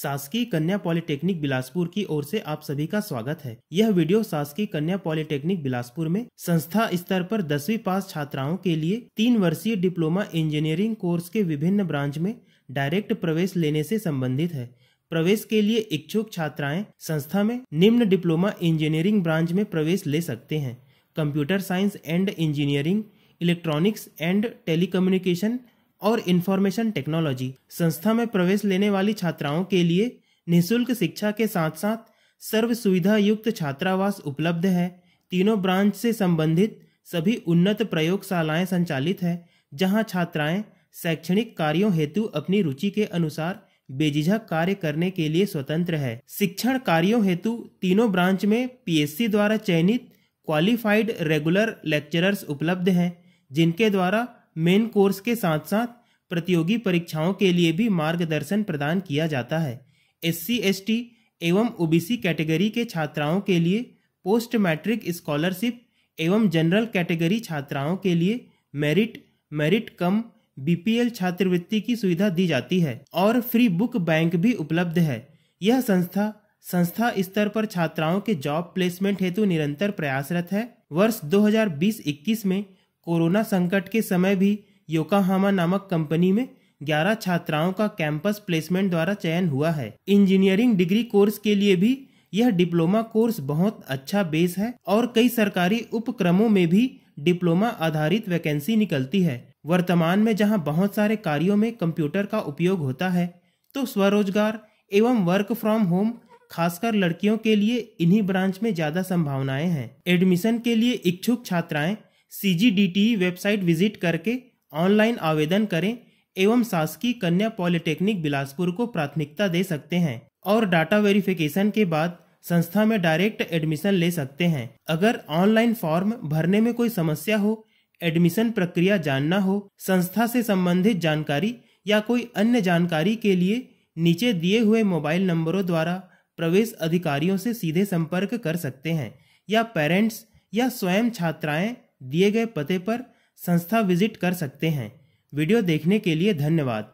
शासकीय कन्या पॉलिटेक्निक बिलासपुर की ओर से आप सभी का स्वागत है यह वीडियो शासकीय कन्या पॉलिटेक्निक बिलासपुर में संस्था स्तर पर दसवीं पास छात्राओं के लिए तीन वर्षीय डिप्लोमा इंजीनियरिंग कोर्स के विभिन्न ब्रांच में डायरेक्ट प्रवेश लेने से संबंधित है प्रवेश के लिए इच्छुक छात्राएं संस्था में निम्न डिप्लोमा इंजीनियरिंग ब्रांच में प्रवेश ले सकते हैं computer science and engineering electronics and telecommunication और इंफॉर्मेशन टेक्नोलॉजी संस्था में प्रवेश लेने वाली छात्राओं के लिए निःशुल्क शिक्षा के साथ साथ सर्व सुविधा युक्त छात्रावास उपलब्ध है तीनों ब्रांच से संबंधित सभी उन्नत प्रयोगशालाएं संचालित है जहां छात्राएं शैक्षणिक कार्यों हेतु अपनी रुचि के अनुसार बेझिझक कार्य करने के लिए स्वतंत्र है शिक्षण कार्यों हेतु तीनों ब्रांच में पीएससी द्वारा चयनित क्वालिफाइड रेगुलर लेक्चरर्स उपलब्ध हैं जिनके द्वारा मेन कोर्स के साथ साथ प्रतियोगी परीक्षाओं के लिए भी मार्गदर्शन प्रदान किया जाता है एस टी एवं ओबीसी कैटेगरी के छात्राओं के लिए पोस्ट मैट्रिक स्कॉलरशिप एवं जनरल कैटेगरी छात्राओं के लिए मेरिट मेरिट कम बीपीएल छात्रवृत्ति की सुविधा दी जाती है और फ्री बुक बैंक भी उपलब्ध है यह संस्था संस्था स्तर पर छात्राओं के जॉब प्लेसमेंट हेतु निरंतर प्रयासरत है वर्ष 2020-21 में कोरोना संकट के समय भी योकाहामा नामक कंपनी में 11 छात्राओं का कैंपस प्लेसमेंट द्वारा चयन हुआ है इंजीनियरिंग डिग्री कोर्स के लिए भी यह डिप्लोमा कोर्स बहुत अच्छा बेस है और कई सरकारी उपक्रमों में भी डिप्लोमा आधारित वैकेंसी निकलती है वर्तमान में जहां बहुत सारे कार्यों में कंप्यूटर का उपयोग होता है तो स्वरोजगार एवं वर्क फ्रॉम होम खासकर लड़कियों के लिए इन्हीं ब्रांच में ज़्यादा संभावनाएं हैं एडमिशन के लिए इच्छुक छात्राएं सी e वेबसाइट विजिट करके ऑनलाइन आवेदन करें एवं शासकीय कन्या पॉलिटेक्निक बिलासपुर को प्राथमिकता दे सकते हैं और डाटा वेरिफिकेशन के बाद संस्था में डायरेक्ट एडमिशन ले सकते हैं अगर ऑनलाइन फॉर्म भरने में कोई समस्या हो एडमिशन प्रक्रिया जानना हो संस्था से संबंधित जानकारी या कोई अन्य जानकारी के लिए नीचे दिए हुए मोबाइल नंबरों द्वारा प्रवेश अधिकारियों से सीधे संपर्क कर सकते हैं या पेरेंट्स या स्वयं छात्राएं दिए गए पते पर संस्था विजिट कर सकते हैं वीडियो देखने के लिए धन्यवाद